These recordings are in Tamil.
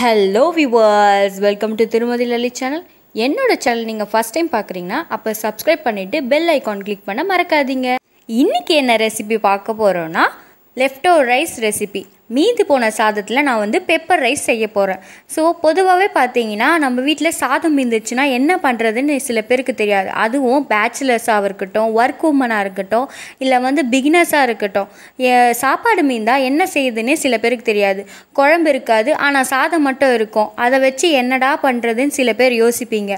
ஹலோ விவர்ஸ் வெல்கம் டு திருமதி லலித் சேனல் என்னோடய சேனல் நீங்கள் ஃபஸ்ட் டைம் பார்க்குறீங்கன்னா அப்போ சப்ஸ்கிரைப் பண்ணிவிட்டு பெல் ஐக்கான் கிளிக் பண்ண மறக்காதீங்க இன்றைக்கி என்ன ரெசிபி பார்க்க போகிறோன்னா லெஃப்டோ ரைஸ் ரெசிபி மீதி போன சாதத்தில் நான் வந்து பெப்பர் ரைஸ் செய்ய போகிறேன் ஸோ பொதுவாகவே பார்த்தீங்கன்னா நம்ம வீட்டில் சாதம் மீந்துச்சுன்னா என்ன பண்ணுறதுன்னு சில பேருக்கு தெரியாது அதுவும் பேச்சுலர்ஸாக இருக்கட்டும் ஒர்க் உமனாக இருக்கட்டும் இல்லை வந்து பிகினர்ஸாக இருக்கட்டும் சாப்பாடு மீந்தால் என்ன செய்யுதுன்னு சில பேருக்கு தெரியாது குழம்பு இருக்காது ஆனால் சாதம் மட்டும் இருக்கும் அதை வச்சு என்னடா பண்ணுறதுன்னு சில பேர் யோசிப்பீங்க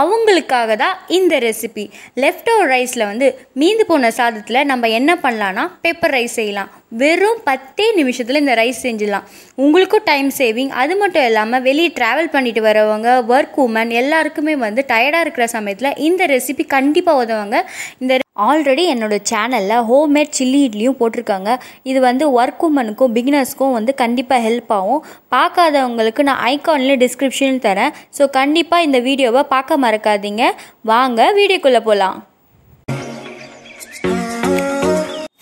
அவங்களுக்காக தான் இந்த ரெசிபி லெஃப்ட் ஓவர் ரைஸில் வந்து மீந்து போன சாதத்தில் நம்ம என்ன பண்ணலான்னா பெப்பர் ரைஸ் செய்யலாம் வெறும் பத்தே நிமிஷத்தில் இந்த ரைஸ் செஞ்சிடலாம் உங்களுக்கும் டைம் சேவிங் அது மட்டும் இல்லாமல் வெளியே ட்ராவல் பண்ணிட்டு வரவங்க ஒர்க் உமன் எல்லாருக்குமே வந்து டயர்டாக இருக்கிற சமயத்தில் இந்த ரெசிபி கண்டிப்பாக உதவுங்க இந்த ஆல்ரெடி என்னோடய சேனலில் ஹோம்மேட் சில்லி இட்லியும் போட்டிருக்காங்க இது வந்து ஒர்க் உமனுக்கும் பிகினர்ஸ்க்கும் வந்து கண்டிப்பாக ஹெல்ப் ஆகும் பார்க்காதவங்களுக்கு நான் ஐக்கான்லேயும் டிஸ்கிரிப்ஷன் தரேன் ஸோ கண்டிப்பாக இந்த வீடியோவை பார்க்க மறக்காதீங்க வாங்க வீடியோக்குள்ளே போகலாம்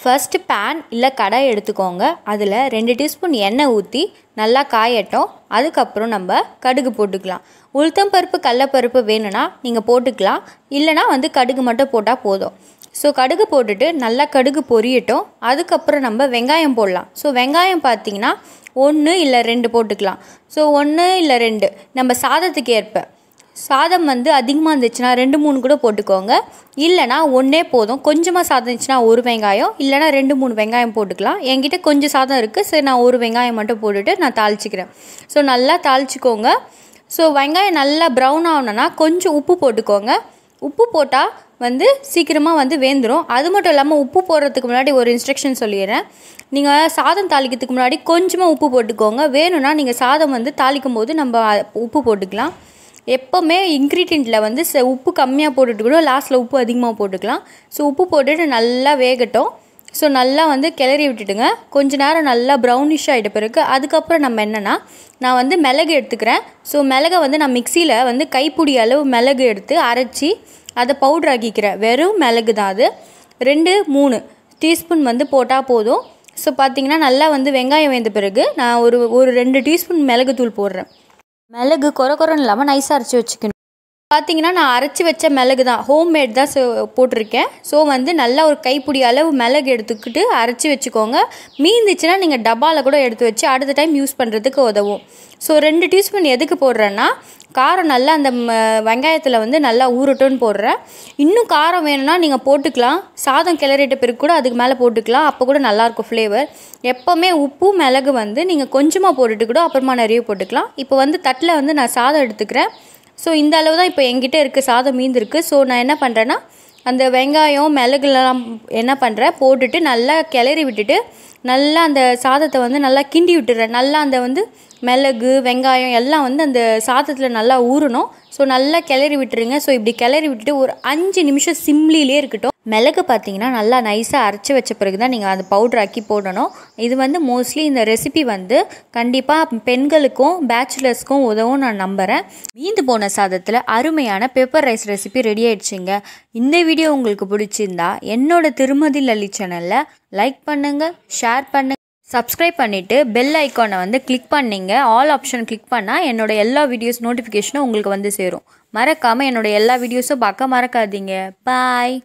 ஃபஸ்ட்டு பேன் இல்லை கடாய் எடுத்துக்கோங்க அதில் ரெண்டு டீஸ்பூன் எண்ணெய் ஊற்றி நல்லா காயட்டும் அதுக்கப்புறம் நம்ம கடுகு போட்டுக்கலாம் உளுத்தம் பருப்பு கடலப்பருப்பு வேணும்னா நீங்கள் போட்டுக்கலாம் இல்லைனா வந்து கடுகு மட்டும் போட்டால் போதும் ஸோ கடுகு போட்டுட்டு நல்லா கடுகு பொரியட்டும் அதுக்கப்புறம் நம்ம வெங்காயம் போடலாம் ஸோ வெங்காயம் பார்த்திங்கன்னா ஒன்று இல்லை ரெண்டு போட்டுக்கலாம் ஸோ ஒன்று இல்லை ரெண்டு நம்ம சாதத்துக்கு ஏற்ப சாதம் வந்து அதிகமாக இருந்துச்சுன்னா ரெண்டு மூணு கூட போட்டுக்கோங்க இல்லைனா ஒன்றே போதும் கொஞ்சமாக சாதம் இருந்துச்சுன்னா ஒரு வெங்காயம் இல்லைனா ரெண்டு மூணு வெங்காயம் போட்டுக்கலாம் என்கிட்ட கொஞ்சம் சாதம் இருக்குது சரி நான் ஒரு வெங்காயம் மட்டும் போட்டுட்டு நான் தாளிச்சிக்கிறேன் ஸோ நல்லா தாளிச்சிக்கோங்க ஸோ வெங்காயம் நல்லா ப்ரௌன் ஆகணும்னா கொஞ்சம் உப்பு போட்டுக்கோங்க உப்பு போட்டால் வந்து சீக்கிரமாக வந்து வேந்துடும் அது மட்டும் இல்லாமல் உப்பு போடுறதுக்கு முன்னாடி ஒரு இன்ஸ்ட்ரக்ஷன் சொல்லிடுறேன் நீங்கள் சாதம் தாளிக்கிறதுக்கு முன்னாடி கொஞ்சமாக உப்பு போட்டுக்கோங்க வேணும்னா நீங்கள் சாதம் வந்து தாளிக்கும் போது நம்ம உப்பு போட்டுக்கலாம் எப்போவுமே இன்க்ரீடியண்ட்டில் வந்து ச உப்பு கம்மியாக போட்டுட்டு கூட லாஸ்ட்டில் உப்பு அதிகமாக போட்டுக்கலாம் ஸோ உப்பு போட்டுட்டு நல்லா வேகட்டும் ஸோ நல்லா வந்து கிளறி விட்டுட்டுங்க கொஞ்ச நேரம் நல்லா ப்ரௌனிஷ் ஆகிட்ட பிறகு அதுக்கப்புறம் நம்ம என்னென்னா நான் வந்து மிளகு எடுத்துக்கிறேன் ஸோ மிளகை வந்து நான் மிக்சியில் வந்து கைப்பிடி அளவு மிளகு எடுத்து அரைச்சி அதை பவுட்ரு ஆக்கிக்கிறேன் வெறும் மிளகு தான் அது ரெண்டு மூணு டீஸ்பூன் வந்து போட்டால் போதும் ஸோ பார்த்தீங்கன்னா நல்லா வந்து வெங்காயம் வேந்த பிறகு நான் ஒரு ஒரு ரெண்டு டீஸ்பூன் மிளகுத்தூள் போடுறேன் மிளகு கொர கொரன்னு இல்லாமல் நைஸாக அரைச்சி வச்சுக்கணும் பார்த்தீங்கன்னா நான் அரைச்சி வச்ச மிளகு தான் ஹோம்மேட் தான் போட்டிருக்கேன் ஸோ வந்து நல்லா ஒரு கைப்பிடி அளவு மிளகு எடுத்துக்கிட்டு அரைச்சி வச்சுக்கோங்க மீந்துச்சுன்னா நீங்கள் டப்பாவில் கூட எடுத்து வச்சு அடுத்த டைம் யூஸ் பண்ணுறதுக்கு உதவும் ஸோ ரெண்டு டீஸ்பூன் எதுக்கு போடுறேன்னா காரம் நல்லா அந்த வெங்காயத்தில் வந்து நல்லா ஊறட்டும்னு போடுறேன் இன்னும் காரம் வேணும்னா நீங்கள் போட்டுக்கலாம் சாதம் கிளறிட்ட பிறகு கூட அதுக்கு மேலே போட்டுக்கலாம் அப்போ கூட நல்லாயிருக்கும் ஃப்ளேவர் எப்போவுமே உப்பு மிளகு வந்து நீங்கள் கொஞ்சமாக போட்டுட்டு கூட அப்புறமா நிறைய போட்டுக்கலாம் இப்போ வந்து தட்டில் வந்து நான் சாதம் எடுத்துக்கிறேன் ஸோ இந்த அளவு தான் இப்போ எங்கிட்ட இருக்குது சாதம் மீந்திருக்கு ஸோ நான் என்ன பண்ணுறேன்னா அந்த வெங்காயம் மிளகுலாம் என்ன பண்ணுறேன் போட்டுட்டு நல்லா கிளறி விட்டுட்டு நல்லா அந்த சாதத்தை வந்து நல்லா கிண்டி விட்டுறேன் நல்லா அந்த வந்து மிளகு வெங்காயம் எல்லாம் வந்து அந்த சாதத்தில் நல்லா ஊறணும் ஸோ நல்லா கிளறி விட்டுருங்க ஸோ இப்படி கிளறி விட்டுட்டு ஒரு அஞ்சு நிமிஷம் சிம்லிலே இருக்கட்டும் மிளகு பார்த்தீங்கன்னா நல்லா நைஸாக அரைச்சி வச்ச பிறகு தான் நீங்கள் அந்த பவுடர் ஆக்கி போடணும் இது வந்து மோஸ்ட்லி இந்த ரெசிபி வந்து கண்டிப்பாக பெண்களுக்கும் பேச்சுலர்ஸ்க்கும் உதவும் நான் நம்புகிறேன் மீந்து போன சாதத்தில் அருமையான பெப்பர் ரைஸ் ரெசிபி ரெடி ஆயிடுச்சுங்க இந்த வீடியோ உங்களுக்கு பிடிச்சிருந்தா என்னோடய திருமதி லலி சேனலில் லைக் பண்ணுங்கள் ஷேர் பண்ணுங்கள் சப்ஸ்கிரைப் பண்ணிவிட்டு பெல் ஐக்கானை வந்து கிளிக் பண்ணிங்க ஆல் ஆப்ஷன் கிளிக் பண்ணால் என்னோடய எல்லா வீடியோஸ் நோட்டிஃபிகேஷனும் உங்களுக்கு வந்து சேரும் மறக்காமல் என்னோடய எல்லா வீடியோஸும் பார்க்க மறக்காதீங்க பாய்